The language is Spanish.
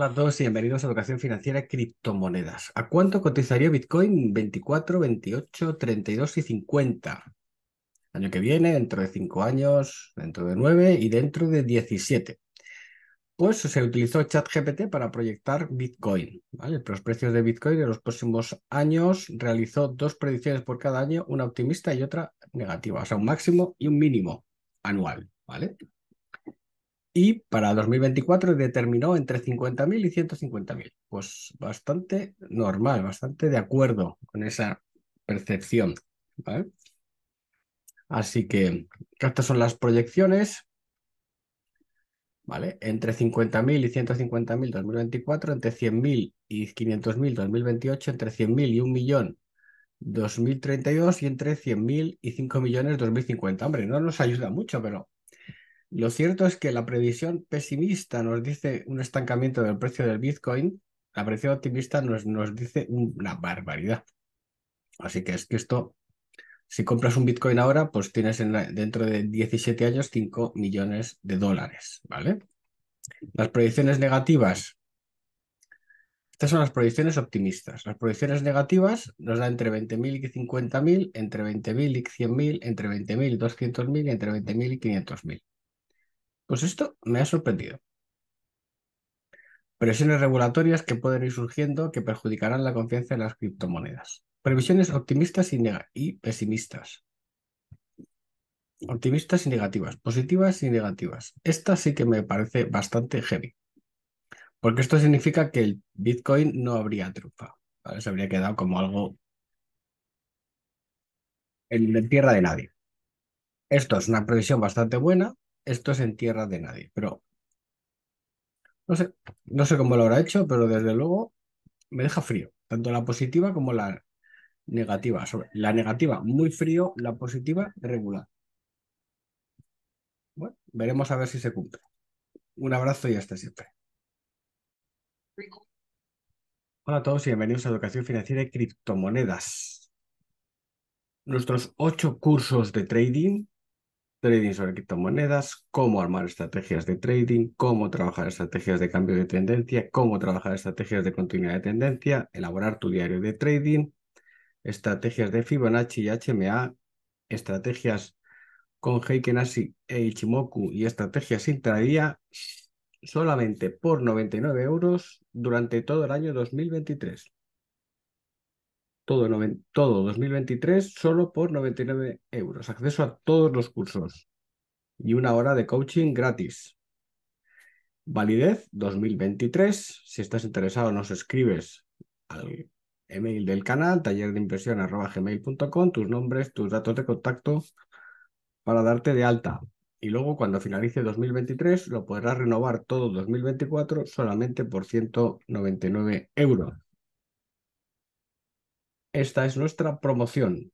Hola a todos y bienvenidos a Educación Financiera Criptomonedas. ¿A cuánto cotizaría Bitcoin 24, 28, 32 y 50? Año que viene, dentro de 5 años, dentro de 9 y dentro de 17. Pues se utilizó ChatGPT para proyectar Bitcoin. ¿vale? Los precios de Bitcoin en los próximos años realizó dos predicciones por cada año, una optimista y otra negativa, o sea, un máximo y un mínimo anual. ¿vale? y para 2024 determinó entre 50.000 y 150.000. Pues bastante normal, bastante de acuerdo con esa percepción. ¿vale? Así que estas son las proyecciones. ¿Vale? Entre 50.000 y 150.000 2024, entre 100.000 y 500.000 2028, entre 100.000 y 1 millón 2032 y entre 100.000 y 5 millones 2050. Hombre, no nos ayuda mucho, pero lo cierto es que la previsión pesimista nos dice un estancamiento del precio del Bitcoin, la previsión optimista nos, dice una barbaridad. Así que es que esto, si compras un Bitcoin ahora, pues tienes dentro de 17 años 5 millones de dólares, ¿vale? Las predicciones negativas. Estas son las predicciones optimistas. Las predicciones negativas nos dan entre 20.000 y 50.000, entre 20.000 y 100.000, entre 20.000 y 200.000 entre 20.000 y 500.000. Pues esto me ha sorprendido. Presiones regulatorias que pueden ir surgiendo que perjudicarán la confianza en las criptomonedas. Previsiones optimistas y, pesimistas. Optimistas y negativas, positivas y negativas. Esta sí que me parece bastante heavy. Porque esto significa que el Bitcoin no habría trufa. Se habría quedado como algo en tierra de nadie. Esto es una previsión bastante buena, esto es en tierra de nadie, pero no sé, no sé cómo lo habrá hecho, pero desde luego me deja frío, tanto la positiva como la negativa. la negativa muy frío, la positiva regular. Bueno, veremos a ver si se cumple. Un abrazo y hasta siempre. Hola a todos y bienvenidos a Educación Financiera y Criptomonedas. Nuestros ocho cursos de trading trading sobre criptomonedas, cómo armar estrategias de trading, cómo trabajar estrategias de cambio de tendencia, cómo trabajar estrategias de continuidad de tendencia, elaborar tu diario de trading, estrategias de Fibonacci y HMA, estrategias con Heikenashi e Ichimoku y estrategias intradía solamente por 99 euros durante todo el año 2023 todo, 2023 solo por 99 euros. Acceso a todos los cursos y una hora de coaching gratis. Validez 2023. Si estás interesado, nos escribes al email del canal, taller de impresión gmail.com, tus nombres, tus datos de contacto para darte de alta. Y luego, cuando finalice 2023, lo podrás renovar todo 2024 solamente por 199 euros. Esta es nuestra promoción.